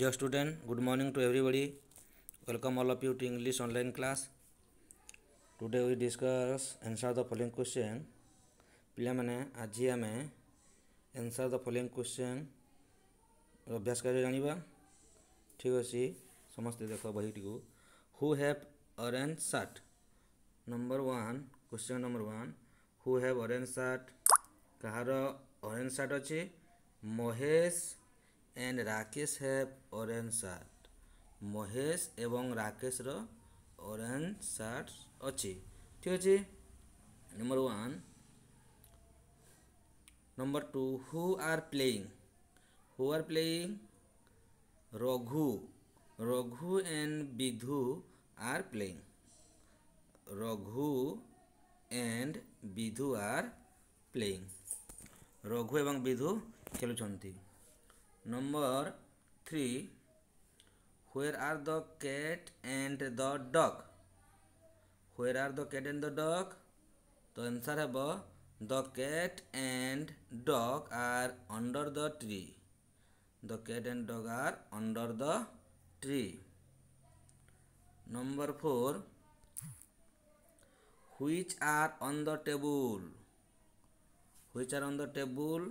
Dear student good morning to everybody welcome all of you to English online class today we discuss answer the following question पिला मैंने आज आम answer the following question अभ्यास कर जानवा ठीक अच्छे समस्ते देख बही टी who have orange shirt number one question number one who have orange shirt कहार ऑरेंज सार्ट अच्छे Mahesh and Rakesh have orange shirt Mahesh एवं राकेशर ऑरेंज सार्ट अच्छी ठीक अच्छे number one number two who are playing who are playing Raghu Raghu and Vidhu are playing Raghu and Vidhu are playing Raghu एवं विधु खेलुंट number three where are the cat and the dog where are the cat and the dog তো answer হব the cat and dog are under the tree the cat and dog are under the tree number four which are on the table which are on the table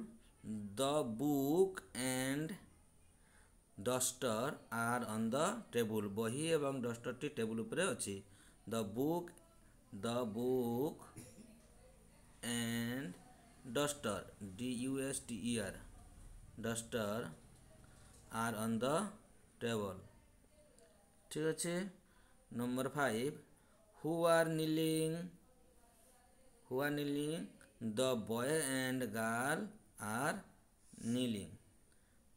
The book and duster are on the table. bohi ebong duster ti table উপরে achi The book the book and duster D U S T E R duster are on the table. ঠিক আছে number five who are kneeling who are kneeling the boy and girl are kneeling.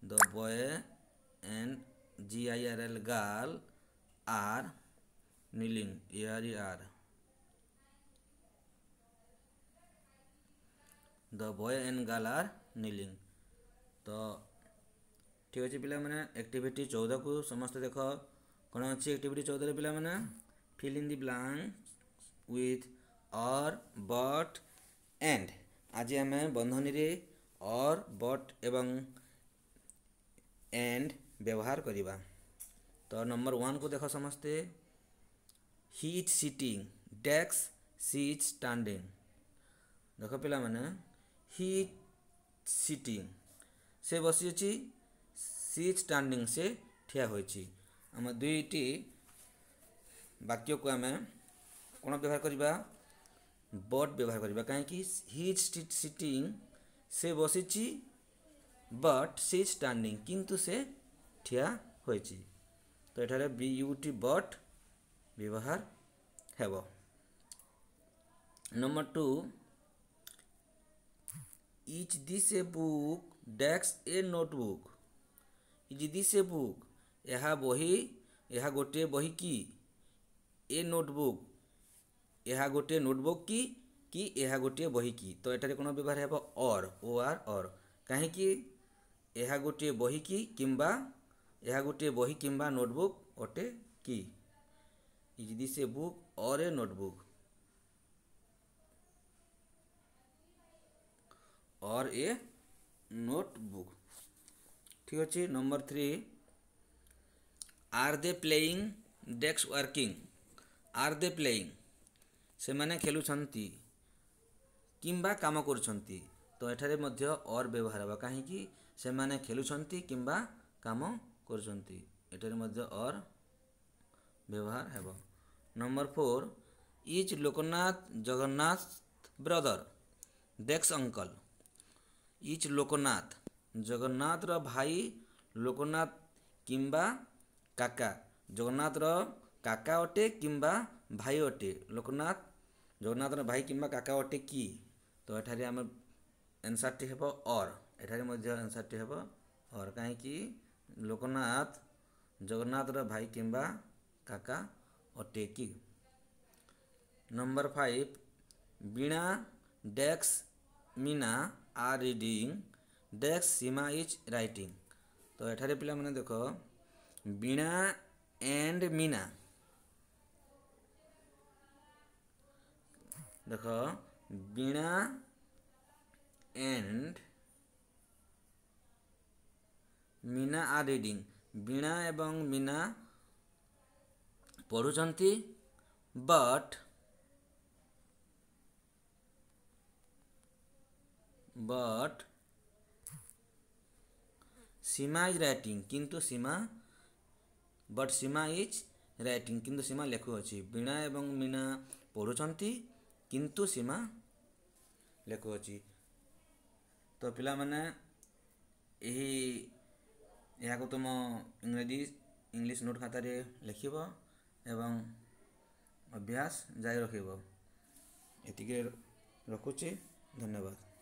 The boy and G I R L girl are kneeling. Here you are. The boy and girl are kneeling तो ठीक अच्छे पिला मैंने एक्टिविट चौदह को समस्त देख कौन अच्छी एक्टिविट चौदह मैंने fill in the blank with or but and आज आम बंधनी অর বট এবং এন্ড ব্যবহার କରିବା ତ ନମ୍ବର ୱାନ୍କୁ ଦେଖ ସମସ୍ତେ ହି ଇଜ୍ ସିଟିଂ ଡେକ୍ସ ସି ଇଜ୍ ଷ୍ଟାଣ୍ଡିଂ ଦେଖ ପିଲାମାନେ ହି ଇଜ୍ ସିଟିଂ ସେ ବସିଅଛି ସି ଇଜ୍ ଷ୍ଟାଣ୍ଡିଂ ସେ ଠିଆ ହୋଇଛି ଆମ ଦୁଇଟି ବାକ୍ୟକୁ ଆମେ କ'ଣ ବ୍ୟବହାର କରିବା ବଟ୍ ବ୍ୟବହାର କରିବା କାହିଁକି ହି ଇଜ୍ ସିଟିଂ সে বসিছি বট সি স্ট্যান্ডিং কিন্তু সে ঠিয়া হয়েছি তো এখানে বি ইউটি বট ব্যবহার হব number two is this a book ডেস্ক a notebook is this a book ଏହା ବହି ଏହା ଗୋଟିଏ ବହି କି ଏ ନୋଟବୁକ୍ ଏହା ଗୋଟିଏ ନୋଟବୁକ୍ କି कि यह गोटे बही कि तो यार कौन व्यवहार है अर ओ आर अर कहीं गोटे बही कि किंबा यह गोटे बही किंबा नोटबुक अटे कि यदि से बुक और ए नोटबुक और ए नोटबुक ठीक अच्छे number three are they playing डेस्क वर्किंग आर दे प्लेइंग से मैंने खेलुंट କିମ୍ବା କାମ କରୁଛନ୍ତି ତ ଏଠାରେ ମଧ୍ୟ ଅର୍ ବ୍ୟବହାର ହେବ କାହିଁକି ସେମାନେ ଖେଳୁଛନ୍ତି କିମ୍ବା କାମ କରୁଛନ୍ତି ଏଠାରେ ମଧ୍ୟ ଅର୍ ବ୍ୟବହାର ହେବ number four is Loknath Jagannath brother ଦେକ୍ସ ଅଙ୍କଲ ଇଜ୍ ଲୋକନାଥ ଜଗନ୍ନାଥର ଭାଇ ଲୋକନାଥ କିମ୍ବା କାକା ଜଗନ୍ନାଥର କାକା ଅଟେ କିମ୍ବା ଭାଇ ଅଟେ ଲୋକନାଥ ଜଗନ୍ନାଥର ଭାଇ କିମ୍ବା କାକା ଅଟେ କି तो यार आम एनसर टी हेबर एटार एनसर टी हेबर कहीं लोकनाथ जगन्नाथ रई कि काका अटे कि नंबर फाइव बीणा डेक्स मीना आर रिडिंग डेक्स सीमा इज राइटिंग तो यार पाने देख बीणा एंड मीना देखो Bina and Meena are reading Bina এবং মিনা পড়ুଛନ୍ତି but but Seema is writing কিন্তু সীমা বট সীমা ইজ রাইটিং কিন্তু সীমা লেখুଅଛି বীণা এবং মিনা পড়ুଛନ୍ତି କିନ୍ତୁ ସୀମା ଲେଖୁଅଛି ତ ପିଲାମାନେ ଏହି ଏହାକୁ ତୁମ ଇଂରାଜୀ ଇଂଲିଶ ନୋଟ୍ ଖାତାରେ ଲେଖିବ ଏବଂ ଅଭ୍ୟାସ ଜାରି ରଖିବ ଏତିକି ରଖୁଛି ଧନ୍ୟବାଦ